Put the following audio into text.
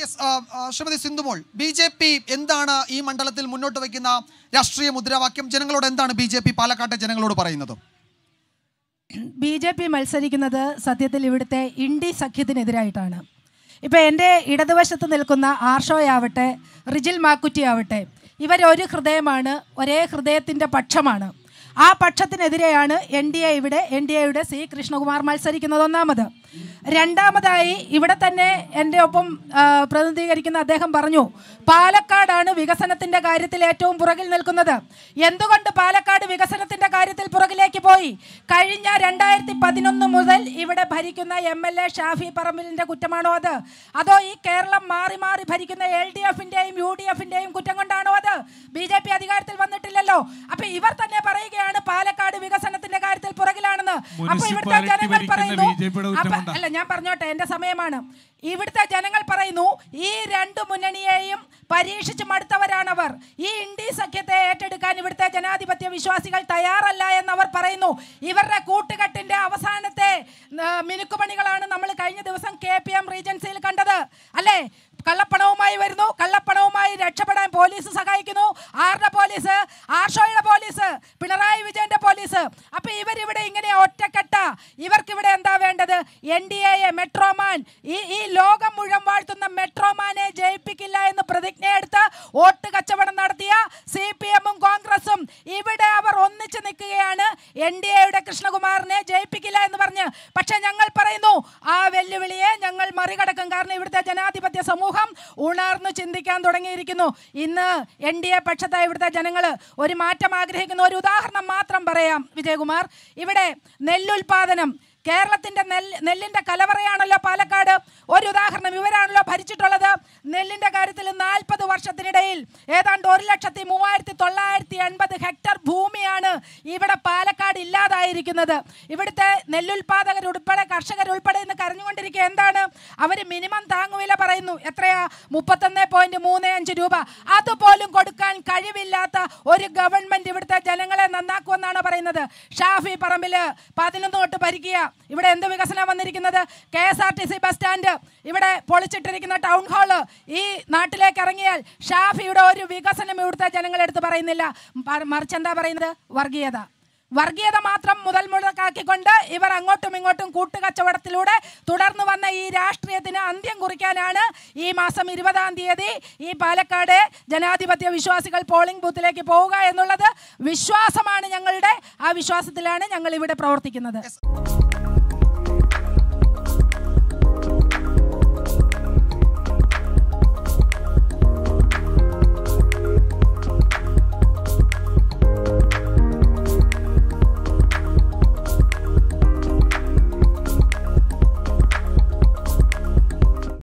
yes Shrimati Sindhumol B J P എന്താണ് ഈ മണ്ഡലത്തിൽ മുന്നോട്ട് വയ്ക്കുന്ന രാഷ്ട്രീയ മുദ്രാവാക്യം ജനങ്ങളോട് എന്താണ് ബി ജെ പി പാലക്കാട്ടെ ജനങ്ങളോട് പറയുന്നത് ബി ജെ പി മത്സരിക്കുന്നത് സത്യത്തിൽ ഇവിടുത്തെ ഇൻഡി സഖ്യത്തിനെതിരായിട്ടാണ് ഇപ്പം എൻ്റെ ഇടതുവശത്ത് നിൽക്കുന്ന ആർഷോയാവട്ടെ റിജിൽ മാക്കുറ്റിയാവട്ടെ ആവട്ടെ ഇവരൊരു ഹൃദയമാണ് ഒരേ ഹൃദയത്തിൻ്റെ പക്ഷമാണ് ആ പക്ഷത്തിനെതിരെയാണ് എൻ ഡി എ ഇവിടെ എൻ ഡി എയുടെ സി കൃഷ്ണകുമാർ മത്സരിക്കുന്നത് ഒന്നാമത് രണ്ടാമതായി ഇവിടെ തന്നെ എൻ്റെ ഒപ്പം പ്രതിനിധീകരിക്കുന്ന അദ്ദേഹം പറഞ്ഞു പാലക്കാടാണ് വികസനത്തിൻ്റെ കാര്യത്തിൽ ഏറ്റവും പുറകിൽ നിൽക്കുന്നത് എന്തുകൊണ്ട് പാലക്കാട് വികസനത്തിൻ്റെ കാര്യത്തിൽ പുറകിലേക്ക് പോയി കഴിഞ്ഞ രണ്ടായിരത്തി പതിനൊന്ന് മുതൽ ഇവിടെ ഭരിക്കുന്ന എം എൽ എ ഷാഫി പറമ്പിലിൻ്റെ കുറ്റമാണോ അത് അതോ ഈ കേരളം മാറി മാറി ഭരിക്കുന്ന എൽ ഡി എഫിൻ്റെയും യു ഡി എഫിൻ്റെയും കുറ്റം കൊണ്ടാണോ അത് ബി ജെ പി അധികാരത്തിൽ വന്നിട്ടില്ലല്ലോ അപ്പം ഇവർ തന്നെ പറയുക അപ്പൊ ഇവിടുത്തെ ജനങ്ങൾ പറയുന്നു അല്ല ഞാൻ പറഞ്ഞോട്ടെ എന്റെ സമയമാണ് ഇവിടുത്തെ ജനങ്ങൾ പറയുന്നു ഈ രണ്ട് മുന്നണിയെയും പരീക്ഷിച്ച് മടുത്തവരാണവർ ഈ ഇന്ത്യ സഖ്യത്തെ ഏറ്റെടുക്കാൻ ഇവിടുത്തെ ജനാധിപത്യ വിശ്വാസികൾ തയ്യാറല്ല എന്നവർ പറയുന്നു ഇവരുടെ കൂട്ടുകെട്ടിന്റെ അവസാനത്തെ മിനുക്കുപണികളാണ് നമ്മൾ കഴിഞ്ഞ ദിവസം കെ പി എം റീജൻസിയിൽ കണ്ടത് അല്ലേ കള്ളപ്പണവുമായി വരുന്നു കള്ളപ്പണവുമായി രക്ഷപ്പെടാൻ പോലീസ് സഹായിക്കുന്നു ഇവർക്ക് ഇവിടെ എന്താ വേണ്ടത് എൻ ഡി എ മെട്രോമാൻ ഈ ഈ ലോകം മുഴുവൻ വാഴ്ത്തുന്ന മെട്രോമാനെ ജയിപ്പിക്കില്ല എന്ന് പ്രതിജ്ഞയെടുത്ത് വോട്ട് കച്ചവടം നടത്തിയ സി പി എമ്മും കോൺഗ്രസും ഇവിടെ ഉറച്ചു നിൽക്കുകയാണ് എൻ ഡി എയുടെ കൃഷ്ണകുമാറിനെ ജയിപ്പിക്കില്ല എന്ന് പറഞ്ഞ് പക്ഷേ ഞങ്ങൾ പറയുന്നു ആ വെല്ലുവിളിയെ ഞങ്ങൾ മറികടക്കും കാരണം ഇവിടുത്തെ ജനാധിപത്യ സമൂഹം ഉണർന്നു ചിന്തിക്കാൻ തുടങ്ങിയിരിക്കുന്നു ഇന്ന് എൻ ഡി എ പക്ഷത്തെ ഇവിടുത്തെ ജനങ്ങൾ ഒരു മാറ്റം ആഗ്രഹിക്കുന്ന ഒരു ഉദാഹരണം മാത്രം പറയാം വിജയകുമാർ ഇവിടെ നെല്ലുൽപാദനം കേരളത്തിൻ്റെ നെല്ല് നെല്ലിൻ്റെ കലവറയാണല്ലോ പാലക്കാട് ഒരു ഉദാഹരണം ഇവരാണല്ലോ ഭരിച്ചിട്ടുള്ളത് നെല്ലിന്റെ കാര്യത്തിൽ നാൽപ്പത് വർഷത്തിനിടയിൽ ഏതാണ്ട് ഒരു ലക്ഷത്തി മൂവായിരത്തി തൊള്ളായിരത്തി എൺപത് ഹെക്ടർ ഭൂമിയാണ് ഇവിടെ പാലക്കാട് ഇല്ലാതായിരിക്കുന്നത് ഇവിടുത്തെ നെല്ലുൽപാദകരുൾപ്പെടെ കർഷകരുൾപ്പെടെ എന്ന് കരഞ്ഞുകൊണ്ടിരിക്കുക എന്താണ് അവർ മിനിമം താങ്ങുവില പറയുന്നു എത്രയാ മുപ്പത്തൊന്ന് പോയിന്റ് മൂന്ന് അഞ്ച് രൂപ അതുപോലും കൊടുക്കാൻ കഴിവില്ലാത്ത ഒരു ഗവൺമെന്റ് ഇവിടുത്തെ ജനങ്ങളെ നന്നാക്കുമെന്നാണ് പറയുന്നത് ഷാഫി പറമ്പിൽ പതിനൊന്ന് തൊട്ട് ഭരിക്കുക ഇവിടെ എന്ത് വികസനം വന്നിരിക്കുന്നത് K S R T C bus stand ഇവിടെ പൊളിച്ചിട്ടിരിക്കുന്ന ടൗൺ ഹാള് ഈ നാട്ടിലേക്ക് ഇറങ്ങിയാൽ ഷാഫിയുടെ ഒരു വികസനം ഇവിടുത്തെ ജനങ്ങളെടുത്ത് പറയുന്നില്ല മറിച്ച് എന്താ പറയുന്നത് വർഗീയത വർഗീയത മാത്രം മുതൽ മുടക്കാക്കിക്കൊണ്ട് ഇവർ അങ്ങോട്ടും ഇങ്ങോട്ടും കൂട്ടുകച്ചവടത്തിലൂടെ തുടർന്ന് വന്ന ഈ രാഷ്ട്രീയത്തിന് അന്ത്യം കുറിക്കാനാണ് ഈ മാസം ഇരുപതാം തീയതി ഈ പാലക്കാട് ജനാധിപത്യ വിശ്വാസികൾ പോളിംഗ് ബൂത്തിലേക്ക് പോവുക എന്നുള്ളത് വിശ്വാസമാണ് ഞങ്ങളുടെ ആ വിശ്വാസത്തിലാണ് ഞങ്ങൾ ഇവിടെ പ്രവർത്തിക്കുന്നത്